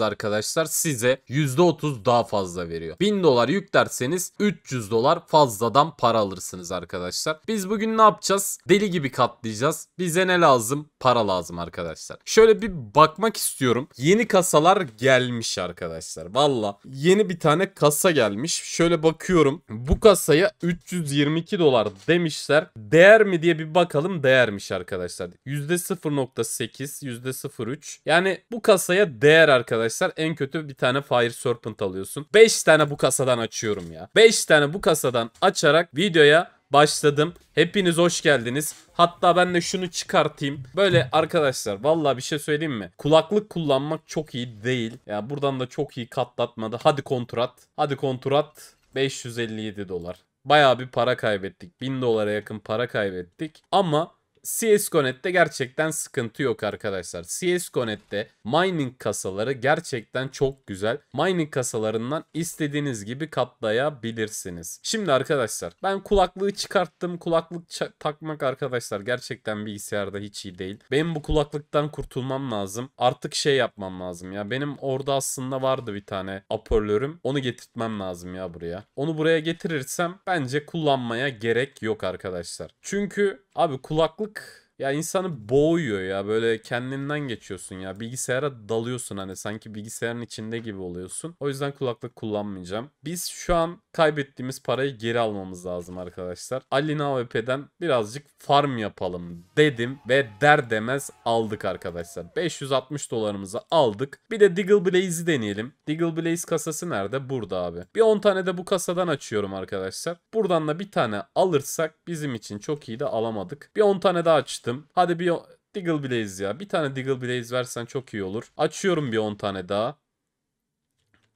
arkadaşlar size %30 daha fazla veriyor. 1000 dolar yüklerseniz 300 dolar fazladan para alırsınız arkadaşlar. Biz bugün ne yapacağız? Deli gibi katlayacağız. Bize ne lazım? Para lazım arkadaşlar. Şöyle bir bakmak istiyorum. Yeni kasalar gelmiş arkadaşlar. Valla yeni bir tane kasa gelmiş. Şöyle bakıyorum. Bu kasaya 322 dolar demişler. Değer mi diye bir bakalım değermiş arkadaşlar. %0.8, %0.3. Yani bu kasaya değer arkadaşlar arkadaşlar en kötü bir tane Fire Serpent alıyorsun. 5 tane bu kasadan açıyorum ya. 5 tane bu kasadan açarak videoya başladım. Hepiniz hoş geldiniz. Hatta ben de şunu çıkartayım. Böyle arkadaşlar vallahi bir şey söyleyeyim mi? Kulaklık kullanmak çok iyi değil. Ya buradan da çok iyi katlatmadı. Hadi kontrat. Hadi kontrat 557 dolar. Bayağı bir para kaybettik. 1000 dolara yakın para kaybettik. Ama CSGONet'te gerçekten sıkıntı yok arkadaşlar. CSGONet'te mining kasaları gerçekten çok güzel. Mining kasalarından istediğiniz gibi katlayabilirsiniz. Şimdi arkadaşlar ben kulaklığı çıkarttım. Kulaklık takmak arkadaşlar gerçekten bilgisayarda hiç iyi değil. Benim bu kulaklıktan kurtulmam lazım. Artık şey yapmam lazım ya. Benim orada aslında vardı bir tane hoparlörüm. Onu getirtmem lazım ya buraya. Onu buraya getirirsem bence kullanmaya gerek yok arkadaşlar. Çünkü abi kulaklık look Ya insanı boğuyor ya böyle kendinden geçiyorsun ya bilgisayara dalıyorsun hani sanki bilgisayarın içinde gibi oluyorsun. O yüzden kulaklık kullanmayacağım. Biz şu an kaybettiğimiz parayı geri almamız lazım arkadaşlar. Alina AWP'den e birazcık farm yapalım dedim ve der demez aldık arkadaşlar. 560 dolarımızı aldık. Bir de Diggle Blaze'i deneyelim. Diggle Blaze kasası nerede? Burada abi. Bir 10 tane de bu kasadan açıyorum arkadaşlar. Buradan da bir tane alırsak bizim için çok iyi de alamadık. Bir 10 tane daha açtım açtım. Hadi bir Diggle Blaze ya. Bir tane Diggle Blaze versen çok iyi olur. Açıyorum bir 10 tane daha.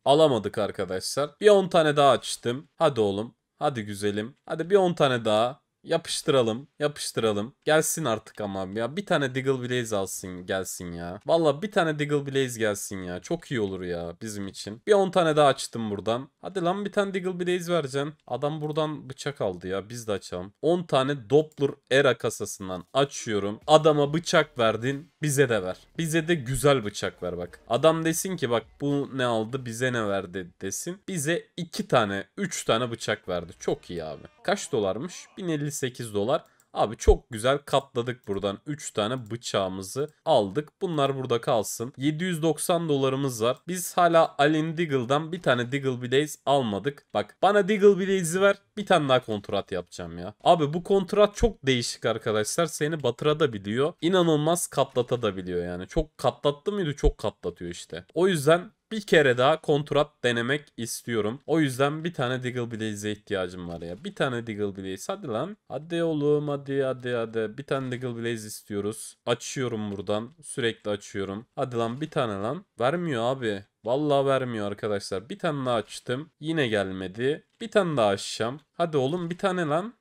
Alamadık arkadaşlar. Bir 10 tane daha açtım. Hadi oğlum. Hadi güzelim. Hadi bir 10 tane daha. Yapıştıralım. Yapıştıralım. Gelsin artık ama ya. Bir tane Diggle Blaze alsın gelsin ya. Valla bir tane Diggle Blaze gelsin ya. Çok iyi olur ya bizim için. Bir 10 tane daha açtım buradan. Hadi lan bir tane Diggle Blaze vereceksin. Adam buradan bıçak aldı ya. Biz de açalım. 10 tane Doppler Era kasasından açıyorum. Adama bıçak verdin. Bize de ver. Bize de güzel bıçak ver bak. Adam desin ki bak bu ne aldı bize ne verdi desin. Bize 2 tane 3 tane bıçak verdi. Çok iyi abi. Kaç dolarmış? 1058 dolar. Abi çok güzel katladık buradan. 3 tane bıçağımızı aldık. Bunlar burada kalsın. 790 dolarımız var. Biz hala Alin Diggle'dan bir tane Diggle Blaze almadık. Bak bana Diggle Blaze'i ver. Bir tane daha kontrat yapacağım ya. Abi bu kontrat çok değişik arkadaşlar. Seni batıra da biliyor. İnanılmaz katlata da biliyor yani. Çok katlattı mıydı? Çok katlatıyor işte. O yüzden bir kere daha kontrat denemek istiyorum. O yüzden bir tane Diggle Blaze'e ihtiyacım var ya. Bir tane Diggle Blaze. Hadi lan. Hadi oğlum hadi hadi hadi. Bir tane Diggle Blaze istiyoruz. Açıyorum buradan. Sürekli açıyorum. Hadi lan bir tane lan. Vermiyor abi. Vallahi vermiyor arkadaşlar. Bir tane daha açtım. Yine gelmedi. Bir tane daha açacağım. Hadi oğlum bir tane lan.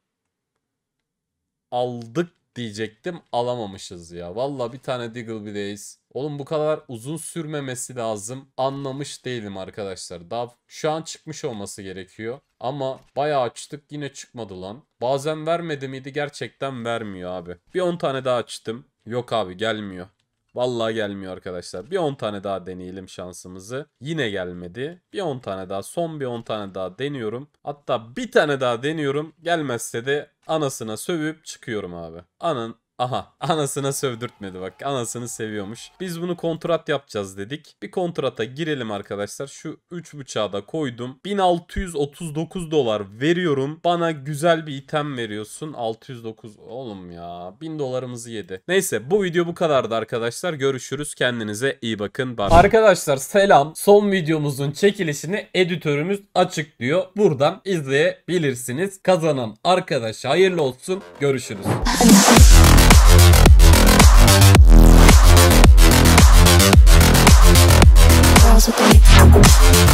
Aldık diyecektim. Alamamışız ya. Vallahi bir tane Diggle Blaze Oğlum bu kadar uzun sürmemesi lazım. Anlamış değilim arkadaşlar. Daha şu an çıkmış olması gerekiyor. Ama bayağı açtık yine çıkmadı lan. Bazen vermedi miydi gerçekten vermiyor abi. Bir 10 tane daha açtım. Yok abi gelmiyor. Vallahi gelmiyor arkadaşlar. Bir 10 tane daha deneyelim şansımızı. Yine gelmedi. Bir 10 tane daha. Son bir 10 tane daha deniyorum. Hatta bir tane daha deniyorum. Gelmezse de anasına sövüp çıkıyorum abi. Anın Aha anasına sövdürtmedi bak anasını seviyormuş. Biz bunu kontrat yapacağız dedik. Bir kontrata girelim arkadaşlar. Şu 3 bıçağı da koydum. 1639 dolar veriyorum. Bana güzel bir item veriyorsun. 609 oğlum ya 1000 dolarımızı yedi. Neyse bu video bu kadardı arkadaşlar. Görüşürüz kendinize iyi bakın. Bye. Arkadaşlar selam. Son videomuzun çekilişini editörümüz açıklıyor. Buradan izleyebilirsiniz. Kazanan arkadaşa hayırlı olsun. Görüşürüz. with me.